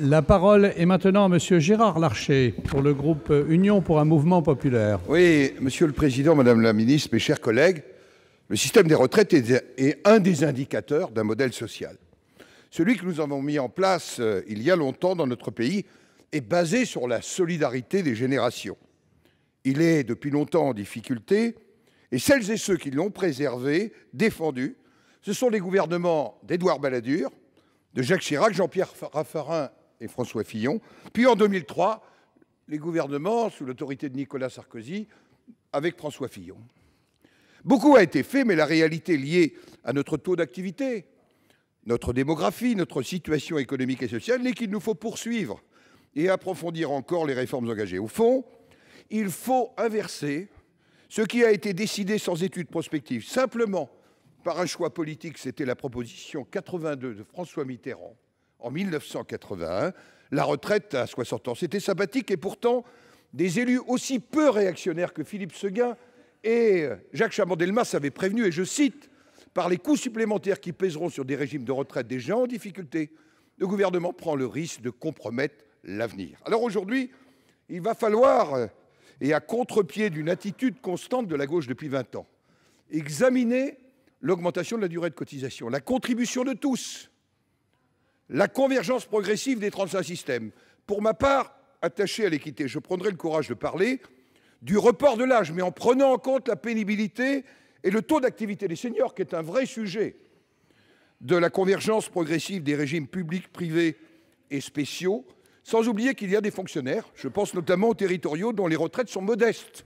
La parole est maintenant à Monsieur Gérard Larcher pour le groupe Union pour un mouvement populaire. Oui, Monsieur le Président, Madame la Ministre, mes chers collègues, le système des retraites est un des indicateurs d'un modèle social. Celui que nous avons mis en place euh, il y a longtemps dans notre pays est basé sur la solidarité des générations. Il est depuis longtemps en difficulté et celles et ceux qui l'ont préservé, défendu, ce sont les gouvernements d'Edouard Balladur, de Jacques Chirac, Jean-Pierre Raffarin et François Fillon. Puis en 2003, les gouvernements sous l'autorité de Nicolas Sarkozy avec François Fillon. Beaucoup a été fait, mais la réalité liée à notre taux d'activité, notre démographie, notre situation économique et sociale, n'est qu'il nous faut poursuivre et approfondir encore les réformes engagées. Au fond, il faut inverser ce qui a été décidé sans étude prospective, simplement par un choix politique, c'était la proposition 82 de François Mitterrand en 1981, la retraite à 60 ans. C'était sympathique et pourtant, des élus aussi peu réactionnaires que Philippe Seguin et Jacques Chaban-Delmas avaient prévenu, et je cite, par les coûts supplémentaires qui pèseront sur des régimes de retraite des gens en difficulté, le gouvernement prend le risque de compromettre l'avenir. Alors aujourd'hui, il va falloir, et à contre-pied d'une attitude constante de la gauche depuis 20 ans, examiner l'augmentation de la durée de cotisation, la contribution de tous, la convergence progressive des 35 systèmes. Pour ma part, attaché à l'équité, je prendrai le courage de parler du report de l'âge, mais en prenant en compte la pénibilité et le taux d'activité des seniors, qui est un vrai sujet de la convergence progressive des régimes publics, privés et spéciaux, sans oublier qu'il y a des fonctionnaires, je pense notamment aux territoriaux, dont les retraites sont modestes.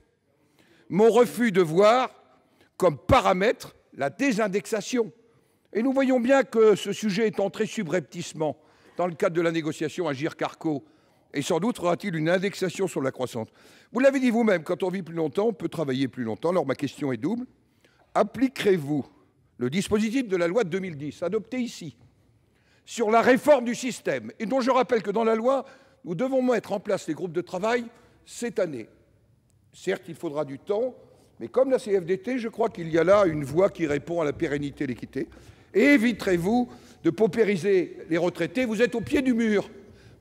Mon refus de voir comme paramètre la désindexation. Et nous voyons bien que ce sujet est entré subrepticement dans le cadre de la négociation Agir-Carco. Et sans doute aura-t-il une indexation sur la croissance. Vous l'avez dit vous-même, quand on vit plus longtemps, on peut travailler plus longtemps. Alors ma question est double. Appliquerez-vous le dispositif de la loi de 2010, adopté ici, sur la réforme du système, et dont je rappelle que dans la loi, nous devons mettre en place les groupes de travail cette année. Certes, il faudra du temps, mais comme la CFDT, je crois qu'il y a là une voie qui répond à la pérennité et l'équité. Et éviterez-vous de paupériser les retraités. Vous êtes au pied du mur,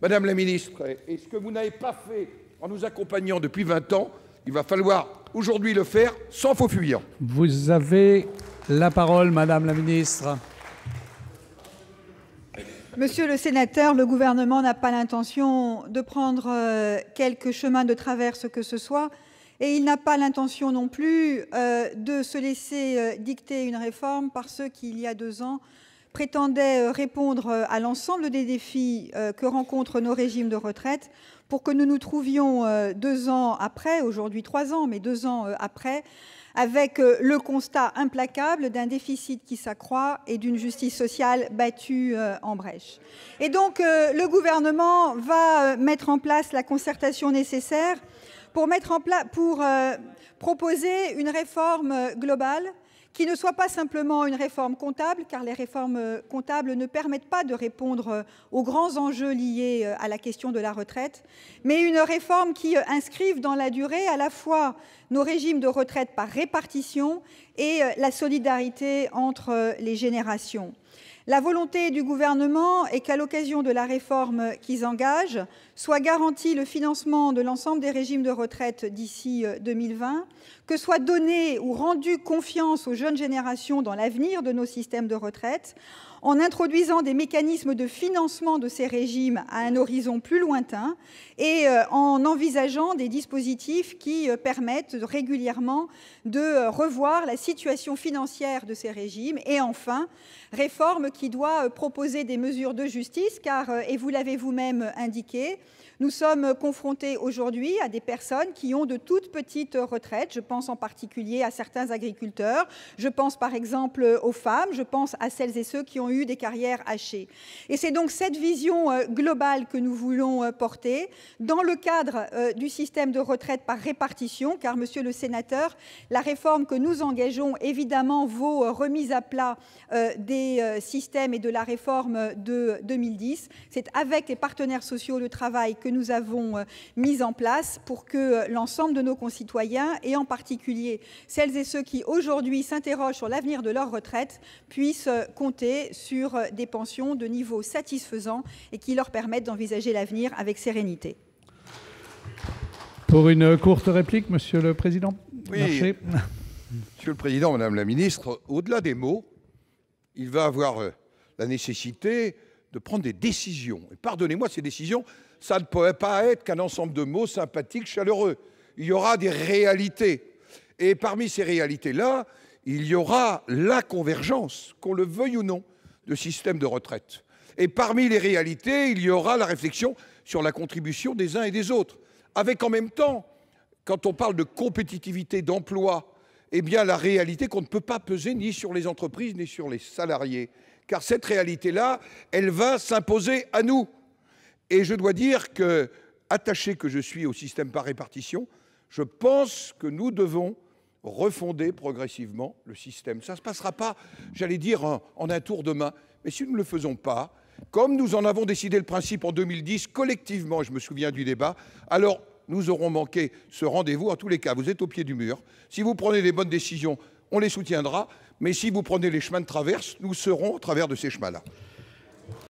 Madame la Ministre. Et ce que vous n'avez pas fait en nous accompagnant depuis 20 ans, il va falloir aujourd'hui le faire sans faux fuyant. Vous avez la parole, Madame la Ministre. Monsieur le sénateur, le gouvernement n'a pas l'intention de prendre euh, quelques chemin de traverse que ce soit. Et il n'a pas l'intention non plus euh, de se laisser euh, dicter une réforme par ceux qui, il y a deux ans, prétendaient euh, répondre à l'ensemble des défis que rencontrent nos régimes de retraite pour que nous nous trouvions deux ans après, aujourd'hui trois ans, mais deux ans après, avec le constat implacable d'un déficit qui s'accroît et d'une justice sociale battue en brèche. Et donc le gouvernement va mettre en place la concertation nécessaire pour, mettre en place, pour euh, proposer une réforme euh, globale qui ne soit pas simplement une réforme comptable, car les réformes euh, comptables ne permettent pas de répondre aux grands enjeux liés à la question de la retraite, mais une réforme qui inscrive dans la durée à la fois nos régimes de retraite par répartition et la solidarité entre les générations. La volonté du Gouvernement est qu'à l'occasion de la réforme qu'ils engagent soit garanti le financement de l'ensemble des régimes de retraite d'ici 2020, euh, que soit donné ou rendu confiance aux jeunes générations dans l'avenir de nos systèmes de retraite, en introduisant des mécanismes de financement de ces régimes à un horizon plus lointain et euh, en envisageant des dispositifs qui euh, permettent régulièrement de revoir la situation financière de ces régimes. Et enfin, réforme qui doit euh, proposer des mesures de justice, car, euh, et vous l'avez vous-même indiqué, nous sommes euh, confrontés aujourd'hui à des personnes qui ont de toutes petites retraites. Je pense en particulier à certains agriculteurs, je pense par exemple aux femmes, je pense à celles et ceux qui ont eu des carrières hachées. Et c'est donc cette vision globale que nous voulons porter dans le cadre du système de retraite par répartition, car, monsieur le sénateur, la réforme que nous engageons, évidemment, vaut remise à plat des système et de la réforme de 2010. C'est avec les partenaires sociaux le travail que nous avons euh, mis en place pour que euh, l'ensemble de nos concitoyens, et en particulier celles et ceux qui aujourd'hui s'interrogent sur l'avenir de leur retraite, puissent euh, compter sur des pensions de niveau satisfaisant et qui leur permettent d'envisager l'avenir avec sérénité. Pour une courte réplique, Monsieur le Président. Monsieur le Président, Madame la Ministre, au-delà des mots, il va avoir euh, la nécessité de prendre des décisions. Et pardonnez-moi, ces décisions, ça ne pourrait pas être qu'un ensemble de mots sympathiques, chaleureux. Il y aura des réalités. Et parmi ces réalités-là, il y aura la convergence, qu'on le veuille ou non, de systèmes de retraite. Et parmi les réalités, il y aura la réflexion sur la contribution des uns et des autres. Avec en même temps, quand on parle de compétitivité, d'emploi, eh bien, la réalité qu'on ne peut pas peser ni sur les entreprises ni sur les salariés. Car cette réalité-là, elle va s'imposer à nous. Et je dois dire que, attaché que je suis au système par répartition, je pense que nous devons refonder progressivement le système. Ça ne se passera pas, j'allais dire, en, en, un tour de main. Mais si nous ne le faisons pas, comme nous en avons décidé le principe en 2010 collectivement, je me souviens du débat, alors nous aurons manqué ce rendez-vous. En tous les cas, vous êtes au pied du mur. Si vous prenez les bonnes décisions, on les soutiendra. Mais si vous prenez les chemins de traverse, nous serons au travers de ces chemins-là.